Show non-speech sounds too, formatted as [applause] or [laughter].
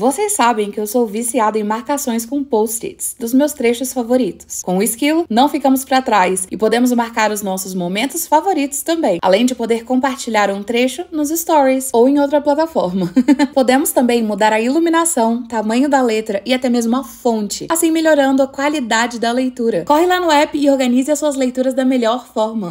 Vocês sabem que eu sou viciado em marcações com post-its, dos meus trechos favoritos. Com o Skill não ficamos para trás e podemos marcar os nossos momentos favoritos também, além de poder compartilhar um trecho nos stories ou em outra plataforma. [laughs] podemos também mudar a iluminação, tamanho da letra e até mesmo a fonte, assim melhorando a qualidade da leitura. Corre lá no app e organize as suas leituras da melhor forma.